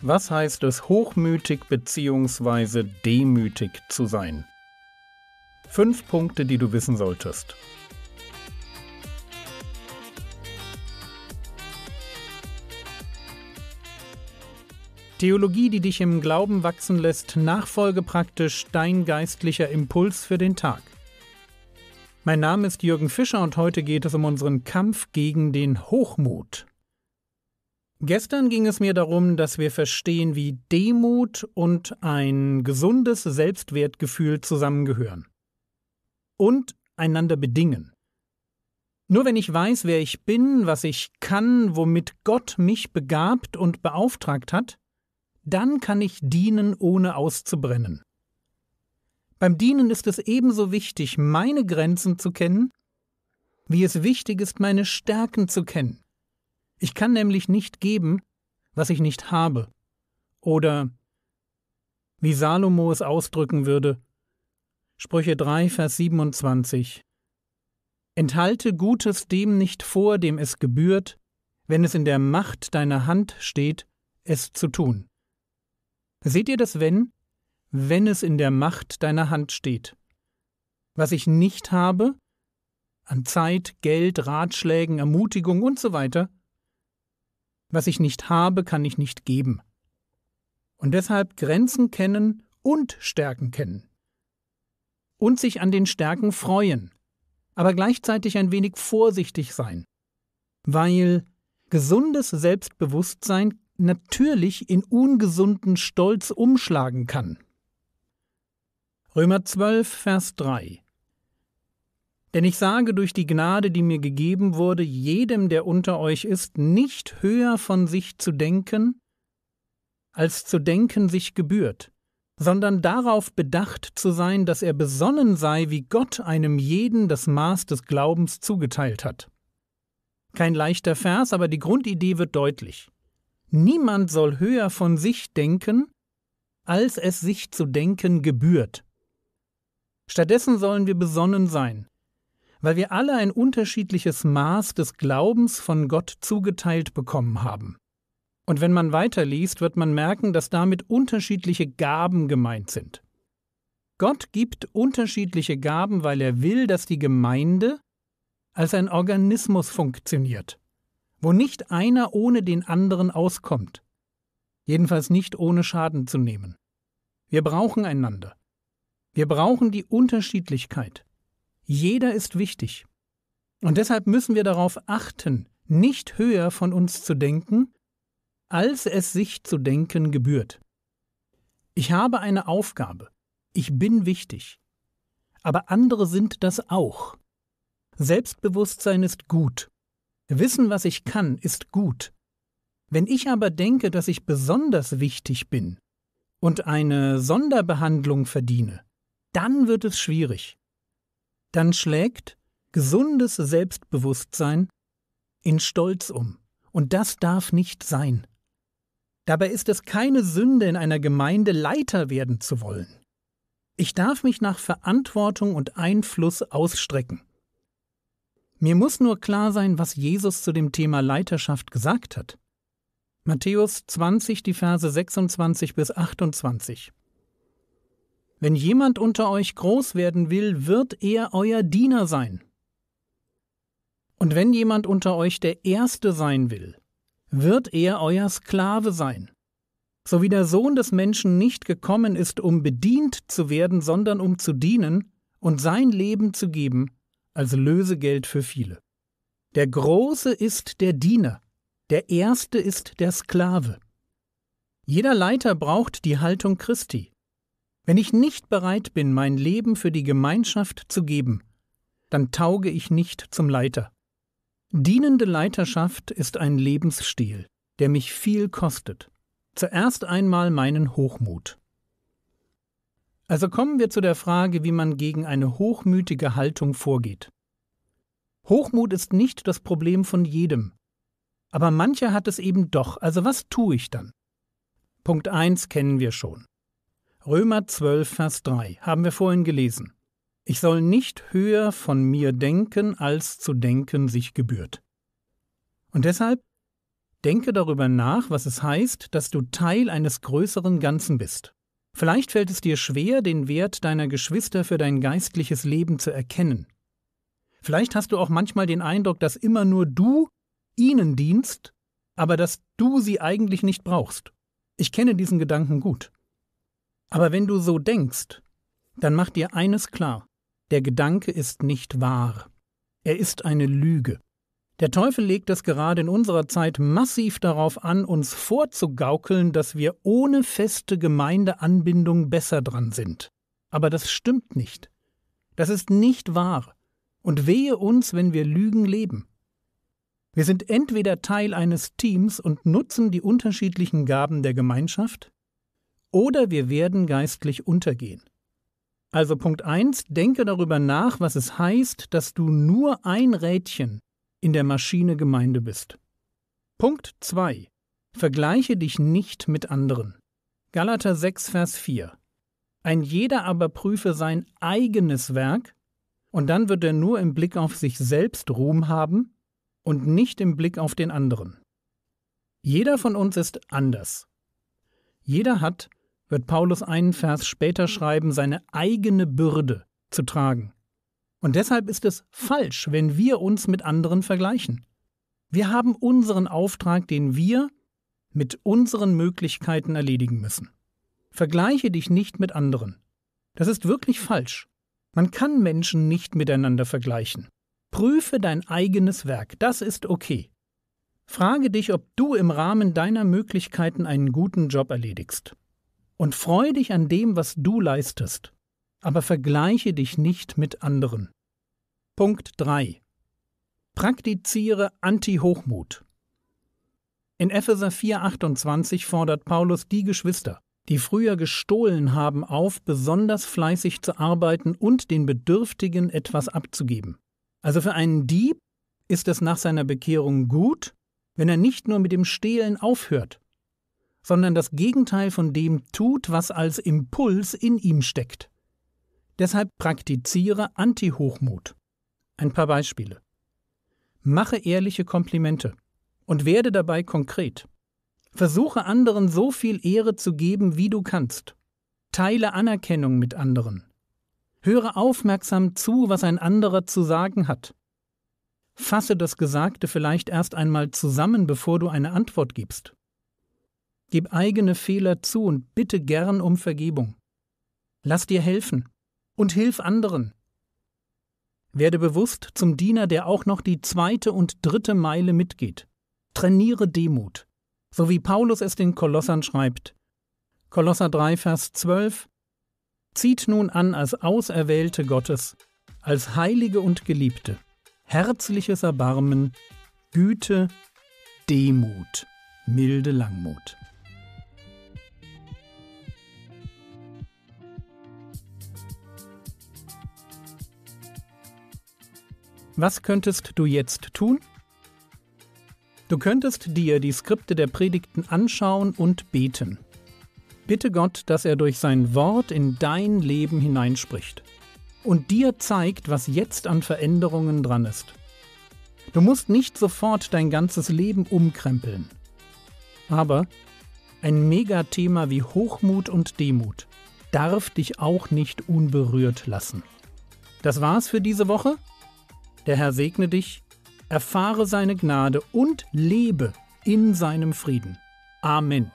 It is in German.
Was heißt es, hochmütig bzw. demütig zu sein? Fünf Punkte, die du wissen solltest. Theologie, die dich im Glauben wachsen lässt, nachfolge praktisch dein geistlicher Impuls für den Tag. Mein Name ist Jürgen Fischer und heute geht es um unseren Kampf gegen den Hochmut. Gestern ging es mir darum, dass wir verstehen, wie Demut und ein gesundes Selbstwertgefühl zusammengehören und einander bedingen. Nur wenn ich weiß, wer ich bin, was ich kann, womit Gott mich begabt und beauftragt hat, dann kann ich dienen, ohne auszubrennen. Beim Dienen ist es ebenso wichtig, meine Grenzen zu kennen, wie es wichtig ist, meine Stärken zu kennen. Ich kann nämlich nicht geben, was ich nicht habe. Oder, wie Salomo es ausdrücken würde, Sprüche 3, Vers 27. Enthalte Gutes dem nicht vor, dem es gebührt, wenn es in der Macht deiner Hand steht, es zu tun. Seht ihr das wenn? Wenn es in der Macht deiner Hand steht. Was ich nicht habe, an Zeit, Geld, Ratschlägen, Ermutigung usw., so weiter, was ich nicht habe, kann ich nicht geben. Und deshalb Grenzen kennen und Stärken kennen. Und sich an den Stärken freuen, aber gleichzeitig ein wenig vorsichtig sein. Weil gesundes Selbstbewusstsein natürlich in ungesunden Stolz umschlagen kann. Römer 12, Vers 3 denn ich sage durch die Gnade, die mir gegeben wurde, jedem, der unter euch ist, nicht höher von sich zu denken, als zu denken sich gebührt, sondern darauf bedacht zu sein, dass er besonnen sei, wie Gott einem jeden das Maß des Glaubens zugeteilt hat. Kein leichter Vers, aber die Grundidee wird deutlich. Niemand soll höher von sich denken, als es sich zu denken gebührt. Stattdessen sollen wir besonnen sein, weil wir alle ein unterschiedliches Maß des Glaubens von Gott zugeteilt bekommen haben. Und wenn man weiterliest, wird man merken, dass damit unterschiedliche Gaben gemeint sind. Gott gibt unterschiedliche Gaben, weil er will, dass die Gemeinde als ein Organismus funktioniert, wo nicht einer ohne den anderen auskommt, jedenfalls nicht ohne Schaden zu nehmen. Wir brauchen einander. Wir brauchen die Unterschiedlichkeit. Jeder ist wichtig. Und deshalb müssen wir darauf achten, nicht höher von uns zu denken, als es sich zu denken gebührt. Ich habe eine Aufgabe. Ich bin wichtig. Aber andere sind das auch. Selbstbewusstsein ist gut. Wissen, was ich kann, ist gut. Wenn ich aber denke, dass ich besonders wichtig bin und eine Sonderbehandlung verdiene, dann wird es schwierig dann schlägt gesundes Selbstbewusstsein in Stolz um. Und das darf nicht sein. Dabei ist es keine Sünde, in einer Gemeinde Leiter werden zu wollen. Ich darf mich nach Verantwortung und Einfluss ausstrecken. Mir muss nur klar sein, was Jesus zu dem Thema Leiterschaft gesagt hat. Matthäus 20, die Verse 26 bis 28. Wenn jemand unter euch groß werden will, wird er euer Diener sein. Und wenn jemand unter euch der Erste sein will, wird er euer Sklave sein. So wie der Sohn des Menschen nicht gekommen ist, um bedient zu werden, sondern um zu dienen und sein Leben zu geben als Lösegeld für viele. Der Große ist der Diener, der Erste ist der Sklave. Jeder Leiter braucht die Haltung Christi. Wenn ich nicht bereit bin, mein Leben für die Gemeinschaft zu geben, dann tauge ich nicht zum Leiter. Dienende Leiterschaft ist ein Lebensstil, der mich viel kostet. Zuerst einmal meinen Hochmut. Also kommen wir zu der Frage, wie man gegen eine hochmütige Haltung vorgeht. Hochmut ist nicht das Problem von jedem. Aber mancher hat es eben doch, also was tue ich dann? Punkt 1 kennen wir schon. Römer 12, Vers 3 haben wir vorhin gelesen. Ich soll nicht höher von mir denken, als zu denken sich gebührt. Und deshalb denke darüber nach, was es heißt, dass du Teil eines größeren Ganzen bist. Vielleicht fällt es dir schwer, den Wert deiner Geschwister für dein geistliches Leben zu erkennen. Vielleicht hast du auch manchmal den Eindruck, dass immer nur du ihnen dienst, aber dass du sie eigentlich nicht brauchst. Ich kenne diesen Gedanken gut. Aber wenn du so denkst, dann mach dir eines klar, der Gedanke ist nicht wahr. Er ist eine Lüge. Der Teufel legt es gerade in unserer Zeit massiv darauf an, uns vorzugaukeln, dass wir ohne feste Gemeindeanbindung besser dran sind. Aber das stimmt nicht. Das ist nicht wahr. Und wehe uns, wenn wir Lügen leben. Wir sind entweder Teil eines Teams und nutzen die unterschiedlichen Gaben der Gemeinschaft, oder wir werden geistlich untergehen. Also Punkt 1, denke darüber nach, was es heißt, dass du nur ein Rädchen in der Maschine Gemeinde bist. Punkt 2, vergleiche dich nicht mit anderen. Galater 6, Vers 4. Ein jeder aber prüfe sein eigenes Werk, und dann wird er nur im Blick auf sich selbst Ruhm haben und nicht im Blick auf den anderen. Jeder von uns ist anders. Jeder hat wird Paulus einen Vers später schreiben, seine eigene Bürde zu tragen. Und deshalb ist es falsch, wenn wir uns mit anderen vergleichen. Wir haben unseren Auftrag, den wir mit unseren Möglichkeiten erledigen müssen. Vergleiche dich nicht mit anderen. Das ist wirklich falsch. Man kann Menschen nicht miteinander vergleichen. Prüfe dein eigenes Werk, das ist okay. Frage dich, ob du im Rahmen deiner Möglichkeiten einen guten Job erledigst und freue dich an dem, was du leistest, aber vergleiche dich nicht mit anderen. Punkt 3. Praktiziere Anti-Hochmut. In Epheser 4,28 fordert Paulus die Geschwister, die früher gestohlen haben, auf, besonders fleißig zu arbeiten und den Bedürftigen etwas abzugeben. Also für einen Dieb ist es nach seiner Bekehrung gut, wenn er nicht nur mit dem Stehlen aufhört, sondern das Gegenteil von dem tut, was als Impuls in ihm steckt. Deshalb praktiziere Anti-Hochmut. Ein paar Beispiele. Mache ehrliche Komplimente und werde dabei konkret. Versuche anderen so viel Ehre zu geben, wie du kannst. Teile Anerkennung mit anderen. Höre aufmerksam zu, was ein anderer zu sagen hat. Fasse das Gesagte vielleicht erst einmal zusammen, bevor du eine Antwort gibst. Gib eigene Fehler zu und bitte gern um Vergebung. Lass dir helfen und hilf anderen. Werde bewusst zum Diener, der auch noch die zweite und dritte Meile mitgeht. Trainiere Demut, so wie Paulus es den Kolossern schreibt. Kolosser 3, Vers 12 Zieht nun an als Auserwählte Gottes, als Heilige und Geliebte, herzliches Erbarmen, Güte, Demut, milde Langmut. Was könntest du jetzt tun? Du könntest dir die Skripte der Predigten anschauen und beten. Bitte Gott, dass er durch sein Wort in dein Leben hineinspricht und dir zeigt, was jetzt an Veränderungen dran ist. Du musst nicht sofort dein ganzes Leben umkrempeln. Aber ein Megathema wie Hochmut und Demut darf dich auch nicht unberührt lassen. Das war's für diese Woche. Der Herr segne dich, erfahre seine Gnade und lebe in seinem Frieden. Amen.